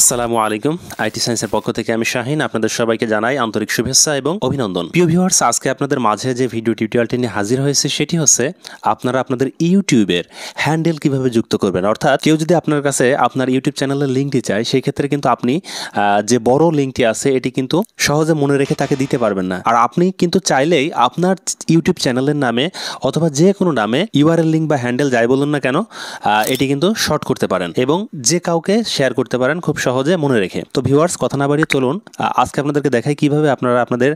আসসালামু আলাইকুম আইটি সায়েন্সের পক্ষ থেকে আমি শাহিন আপনাদের সবাইকে জানাই আন্তরিক শুভেচ্ছা এবং অভিনন্দন প্রিয় ভিউয়ার্স আজকে আপনাদের মাঝে যে ভিডিও টিউটোরিয়ালটি নিয়ে হাজির হয়েছে সেটি হচ্ছে আপনারা আপনাদের ইউটিউবের হ্যান্ডেল কিভাবে যুক্ত করবেন অর্থাৎ কেউ যদি আপনার কাছে আপনার ইউটিউব চ্যানেলের লিঙ্কটি চায় সেই ক্ষেত্রে কিন্তু আপনি যে বড় লিঙ্কটি আছে এটি কিন্তু সহজে মনে রেখে তাকে দিতে পারবেন না আর আপনি কিন্তু চাইলেই আপনার ইউটিউব চ্যানেলের নামে অথবা যে কোনো নামে ইউআরএল লিঙ্ক বা হ্যান্ডেল যাই বলুন না কেন এটি কিন্তু শর্ট করতে পারেন এবং যে কাউকে শেয়ার করতে পারেন খুব খুব সহজে মনে রেখে তো ভিউয়ার্স কথা না বাড়িয়ে চলুন আজকে আপনাদেরকে দেখাই কিভাবে আপনারা আপনাদের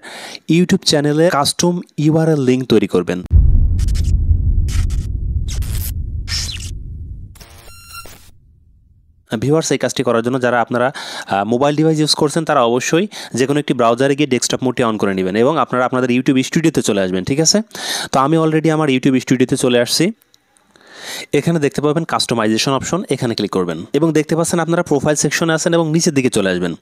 ইউটিউব চ্যানেলে কাস্টম ইউআরএল লিঙ্ক তৈরি করবেন ভিউয়ার্স এই কাজটি করার জন্য যারা আপনারা মোবাইল ডিভাইস ইউজ করছেন তারা অবশ্যই যে কোনো একটি ব্রাউজারে গিয়ে ডেস্কটপ মোডটি অন করে নেবেন এবং আপনারা আপনাদের ইউটিউব স্টুডিওতে চলে আসবেন ঠিক আছে তো আমি অলরেডি আমার ইউটিউব স্টুডিওতে চলে আসছি এখানে দেখতে পাবেন কাস্টমাইজেশন অপশন এখানে ক্লিক করবেন এবং দেখতে পাচ্ছেন আপনারা প্রোফাইল সেকশনে আছেন এবং নিচের দিকে চলে আসবেন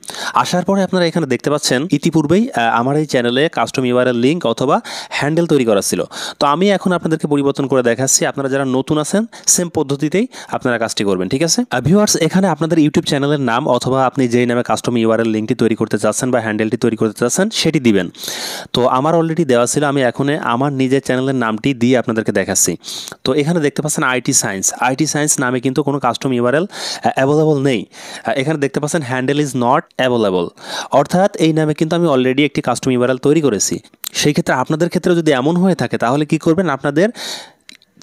আসার পরে আপনারা এখানে দেখতে পাচ্ছেন ইতিপূর্বেই আমার এই চ্যানেলে কাস্টম ইউআরএল লিঙ্ক অথবা হ্যান্ডেল তৈরি করা ছিল তো আমি এখন আপনাদেরকে পরিবর্তন করে দেখাচ্ছি আপনারা যারা নতুন আছেন সেম পদ্ধতিতেই আপনারা কাজটি করবেন ঠিক আছে ভিউয়ার্স এখানে আপনাদের ইউটিউব চ্যানেলের নাম অথবা আপনি যেই নামে কাস্টম ইউআরএল লিঙ্কটি তৈরি করতে চাচ্ছেন বা হ্যান্ডেলটি তৈরি করতে চাচ্ছেন সেটি দিবেন তো আমার অলরেডি দেওয়া ছিল আমি এখন আমার নিজের চ্যানেলের নামটি দিয়ে আপনাদেরকে দেখাচ্ছি তো এখানে দেখতে পাচ্ছেন আইটি সায়েন্স আইটি সায়েন্স নামে কিন্তু কোনো কাস্টম ইউআরএল অ্যাভেলেবল নেই এখানে দেখতে পাচ্ছেন হ্যান্ডেল ইজ নট অ্যাভেলেবল অর্থাৎ এই নামে কিন্তু আমি অলরেডি একটি কাস্টম ইউআরএল তৈরি করেছি সেই ক্ষেত্রে আপনাদের ক্ষেত্রে যদি এমন হয়ে থাকে তাহলে কি করবেন আপনাদের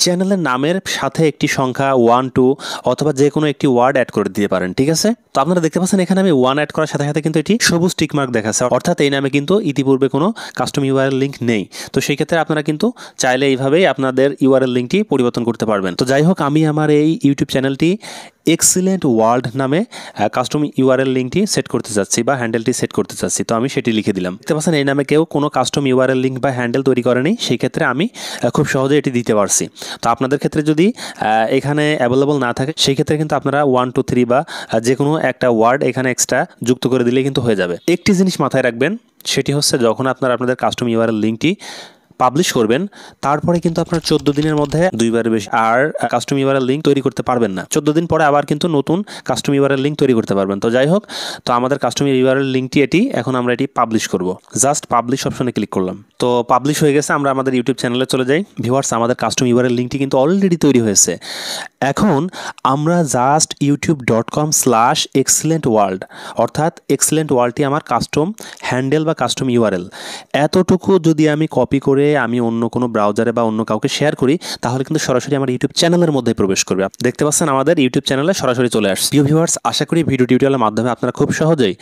চ্যানেলের নামের সাথে একটি সংখ্যা ওয়ান টু অথবা যে কোনো একটি ওয়ার্ড অ্যাড করে দিতে পারেন ঠিক আছে তো আপনারা দেখতে পাচ্ছেন এখানে আমি ওয়ান অ্যাড করার সাথে সাথে কিন্তু এটি সবুজ টিকমার্ক দেখাচ্ছে অর্থাৎ এই নামে কিন্তু ইতিপূর্বে কোনো কাস্টম ইউআরএল লিঙ্ক নেই তো সেই ক্ষেত্রে আপনারা কিন্তু চাইলে এইভাবেই আপনাদের ইউআরএল লিঙ্কটি পরিবর্তন করতে পারবেন তো যাই হোক আমি আমার এই ইউটিউব চ্যানেলটি এক্সিলেন্ট ওয়ার্ল্ড নামে কাস্টম ইউআরএল লিঙ্কটি সেট করতে চাচ্ছি বা হ্যান্ডেলটি সেট করতে চাচ্ছি তো আমি সেটি লিখে দিলাম দেখতে পাচ্ছেন এই নামে কেউ কোনো কাস্টম ইউআরএল লিঙ্ক বা হ্যান্ডেল তৈরি করেনি সেই ক্ষেত্রে আমি খুব সহজে এটি দিতে পারছি তো আপনাদের ক্ষেত্রে যদি এখানে অ্যাভেলেবল না থাকে সেই ক্ষেত্রে কিন্তু আপনারা ওয়ান টু থ্রি বা যে কোনো একটা ওয়ার্ড এখানে এক্সট্রা যুক্ত করে দিলে কিন্তু হয়ে যাবে একটি জিনিস মাথায় রাখবেন সেটি হচ্ছে যখন আপনারা আপনাদের কাস্টম ইউআর লিঙ্কটি পাবলিশ করবেন তারপরে কিন্তু আপনার চোদ্দ দিনের মধ্যে দুইবারের বেশি আর কাস্টম ইউআরএল লিঙ্ক তৈরি করতে পারবেন না চোদ্দ দিন পরে আবার কিন্তু নতুন কাস্টম ইউআরএল লিঙ্ক তৈরি করতে পারবেন তো যাই হোক তো আমাদের কাস্টম ইউআরএল লিঙ্কটি এটি এখন আমরা এটি পাবলিশ করব জাস্ট পাবলিশ অপশনে ক্লিক করলাম তো পাবলিশ হয়ে গেছে আমরা আমাদের ইউটিউব চ্যানেলে চলে যাই ভিউয়ার্স আমাদের কাস্টম ইউআরএল লিঙ্কটি কিন্তু অলরেডি তৈরি হয়েছে এখন আমরা just YouTube dot com slash excellent world অর্থাৎ এক্সিলেন্ট ওয়ার্ল্ডটি আমার কাস্টম হ্যান্ডেল বা কাস্টম ইউআরএল এতটুকু যদি আমি কপি করে করে আমি অন্য কোনো ব্রাউজারে বা অন্য কাউকে শেয়ার করি তাহলে কিন্তু সরাসরি আমার ইউটিউব চ্যানেলের মধ্যে প্রবেশ করবে দেখতে পাচ্ছেন আমাদের ইউটিউব চ্যানেলে সরাসরি চলে আসছে ভিউ ভিউয়ার্স আশা করি ভিডিও টিউটোরিয়ালের মাধ্যমে আপনারা খুব সহজেই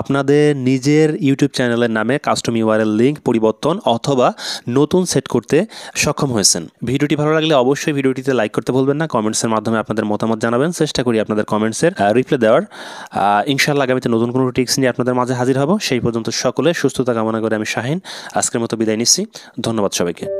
আপনাদের নিজের ইউটিউব চ্যানেলের নামে কাস্টম ইউআরএল লিঙ্ক পরিবর্তন অথবা নতুন সেট করতে সক্ষম হয়েছেন ভিডিওটি ভালো লাগলে অবশ্যই ভিডিওটিতে লাইক করতে ভুলবেন না কমেন্টসের মাধ্যমে আপনাদের মতামত জানাবেন চেষ্টা করি আপনাদের কমেন্টসের রিপ্লাই দেওয়ার ইনশাআল্লাহ আগামীতে নতুন কোনো টিক্স নিয়ে আপনাদের মাঝে হাজির হব সেই পর্যন্ত সকলে সুস্থতা কামনা করে আমি শাহিন আজকের মতো বিদায় নিচ্ছি ধন্যবাদ সবাইকে